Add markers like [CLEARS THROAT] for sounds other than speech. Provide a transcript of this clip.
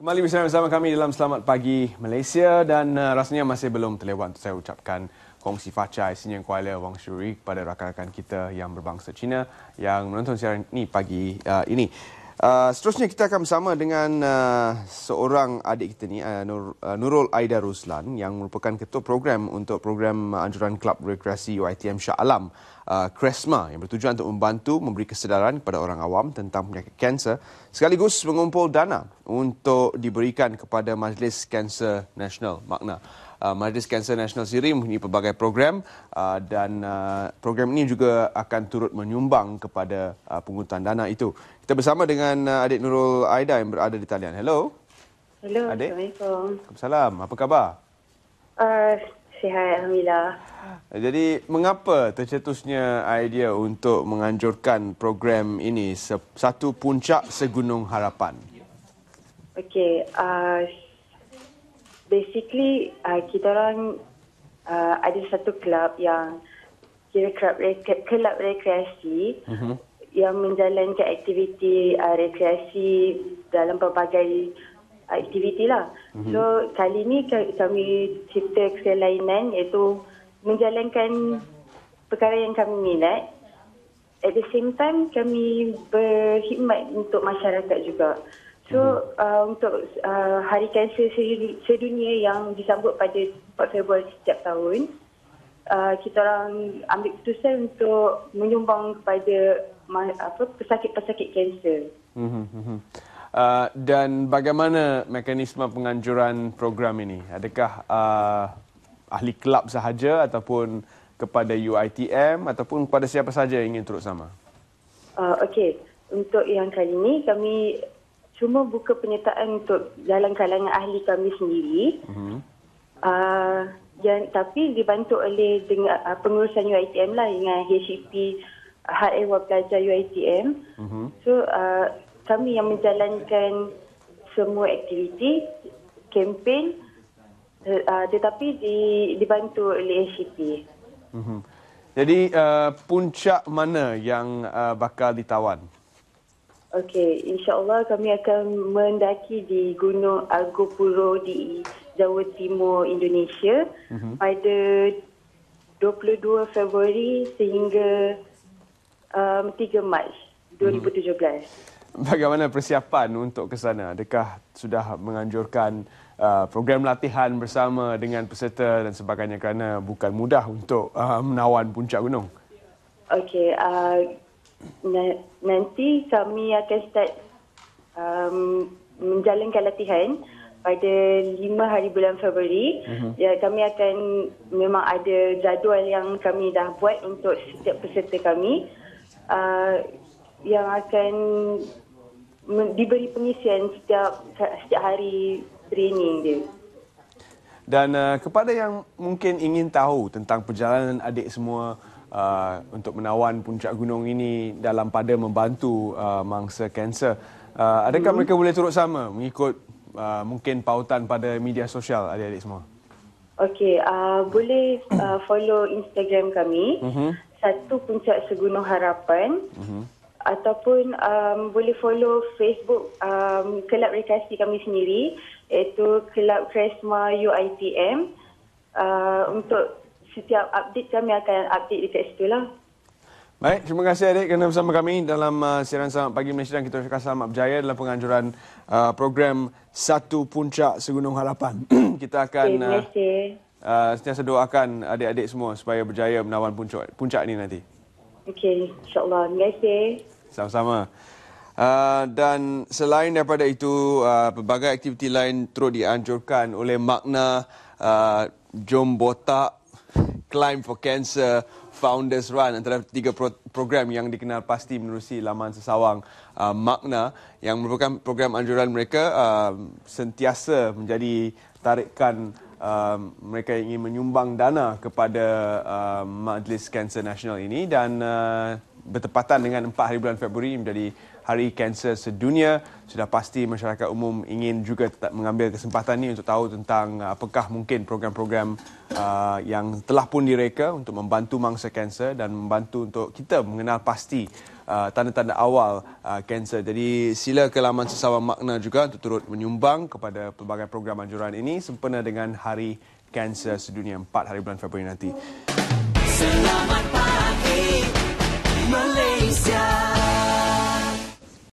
Kembali bersama-sama kami dalam Selamat Pagi Malaysia dan uh, rasanya masih belum terlewat untuk saya ucapkan kongsi facai Sinyang Kuala Wang Shuri kepada rakan-rakan kita yang berbangsa Cina yang menonton siaran ini pagi uh, ini. Uh, seterusnya kita akan bersama dengan uh, seorang adik kita ni uh, Nur, uh, Nurul Aida Ruslan yang merupakan ketua program untuk program anjuran Kelab Rekreasi UITM Shah Alam Uh, Kresma yang bertujuan untuk membantu memberi kesedaran kepada orang awam tentang penyakit kanser sekaligus mengumpul dana untuk diberikan kepada Majlis Kanser Nasional makna. Uh, Majlis Kanser Nasional sendiri mempunyai pelbagai program uh, dan uh, program ini juga akan turut menyumbang kepada uh, penghutang dana itu. Kita bersama dengan uh, adik Nurul Aida yang berada di talian. Hello. Hello. Adik. Assalamualaikum. Assalamualaikum. Apa khabar? Uh, Sihat Alhamdulillah. Jadi mengapa tercetusnya idea untuk menganjurkan program ini satu puncak segunung harapan? Okey, uh, basically uh, kita orang uh, ada satu kelab yang kira kelab kelab rekreasi mm-hmm. yang menjalankan aktiviti uh, rekreasi dalam pelbagai aktiviti lah. Mm-hmm. So kali ni kami cipta kelainan iaitu menjalankan perkara yang kami minat. At the same time kami berkhidmat untuk masyarakat juga. So mm-hmm. uh, untuk uh, Hari Kanser Sedunia yang disambut pada 4 Februari setiap tahun, uh, kita orang ambil keputusan untuk menyumbang kepada apa, pesakit-pesakit kanser. Mm-hmm uh, dan bagaimana mekanisme penganjuran program ini? Adakah uh, ahli kelab sahaja ataupun kepada UITM ataupun kepada siapa sahaja yang ingin turut sama? Uh, Okey, untuk yang kali ini kami cuma buka penyertaan untuk dalam kalangan ahli kami sendiri. Mm-hmm. Uh, yang, tapi dibantu oleh dengan uh, pengurusan UITM lah dengan HCP, Hal Ehwal Pelajar UITM. Mm-hmm. So, uh, kami yang menjalankan semua aktiviti kempen uh, tetapi di, dibantu oleh ACP. Mm-hmm. Jadi uh, puncak mana yang uh, bakal ditawan? Okey, insya-Allah kami akan mendaki di Gunung Agopuro di Jawa Timur Indonesia mm-hmm. pada 22 Februari sehingga um, 3 Mac 2017. Mm-hmm. [LAUGHS] bagaimana persiapan untuk ke sana? Adakah sudah menganjurkan uh, program latihan bersama dengan peserta dan sebagainya kerana bukan mudah untuk uh, menawan puncak gunung? Okey, uh, na- nanti kami akan start um, menjalankan latihan pada lima hari bulan Februari. Mm-hmm. Ya, kami akan memang ada jadual yang kami dah buat untuk setiap peserta kami. Uh, yang akan diberi pengisian setiap setiap hari training dia. Dan uh, kepada yang mungkin ingin tahu tentang perjalanan adik semua uh, untuk menawan puncak gunung ini dalam pada membantu uh, mangsa kanser, uh, adakah hmm. mereka boleh turut sama mengikut uh, mungkin pautan pada media sosial adik-adik semua? Okey, uh, boleh uh, follow Instagram kami, uh-huh. Satu Puncak Segunung Harapan. Uh-huh ataupun um, boleh follow Facebook um, kelab rekreasi kami sendiri iaitu kelab Kresma UITM uh, untuk setiap update kami akan update dekat situ lah. Baik, terima kasih adik kerana bersama kami dalam uh, siaran Selamat Pagi Malaysia dan kita ucapkan selamat berjaya dalam penganjuran uh, program Satu Puncak Segunung Harapan. [CLEARS THROAT] kita akan okay, uh, uh, sentiasa doakan adik-adik semua supaya berjaya menawan puncak, puncak ini nanti. Okey, insyaAllah. Terima kasih. Sama-sama. Uh, dan selain daripada itu, uh, pelbagai aktiviti lain terus dianjurkan oleh makna uh, Jom Botak, Climb for Cancer, Founders Run antara tiga pro- program yang dikenal pasti menerusi laman sesawang uh, makna yang merupakan program anjuran mereka uh, sentiasa menjadi tarikan uh, um, mereka yang ingin menyumbang dana kepada uh, Majlis Kanser Nasional ini dan uh, bertepatan dengan 4 hari bulan Februari menjadi Hari Kanser Sedunia. Sudah pasti masyarakat umum ingin juga tetap mengambil kesempatan ini untuk tahu tentang uh, apakah mungkin program-program uh, yang telah pun direka untuk membantu mangsa kanser dan membantu untuk kita mengenal pasti uh, tanda-tanda awal uh, kanser. Uh, Jadi sila ke laman sesama makna juga untuk turut menyumbang kepada pelbagai program anjuran ini sempena dengan Hari Kanser Sedunia 4 hari bulan Februari nanti. Selamat pagi Malaysia